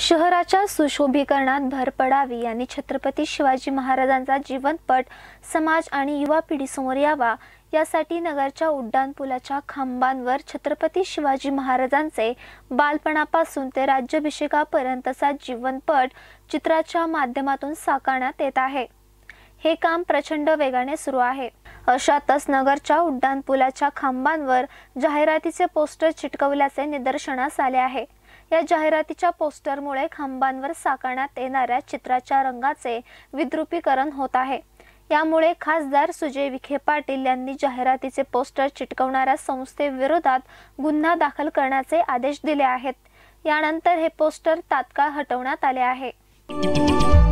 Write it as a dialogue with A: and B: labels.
A: शहराच्या सुशोभीकरणात भर पडावी आणि छत्रपती शिवाजी महाराजांचा जीवनपट समाज आणि युवा पिढीसमोर यावा यासाठी नगरच्या उड्डाणपुलाच्या खांबांवर छत्रपती शिवाजी महाराजांचे बालपणापासून ते राज्याभिषेकापर्यंतचा जीवनपट चित्राच्या माध्यमातून साकारण्यात येत आहे हे काम प्रचंड वेगाने सुरू आहे अशातच नगरच्या उड्डाणपुलाच्या खांबांवर जाहिरातीचे पोस्टर चिटकवल्याचे निदर्शनास आले आहे या जाहिरातीच्या पोस्टरमुळे खांबांवर साकारण्यात येणाऱ्या चित्राच्या रंगाचे विद्रुपीकरण होत आहे यामुळे खासदार सुजय विखे पाटील यांनी जाहिरातीचे पोस्टर चिटकवणाऱ्या संस्थेविरोधात गुन्हा दाखल करण्याचे आदेश दिले आहेत यानंतर हे पोस्टर तात्काळ हटवण्यात आले आहे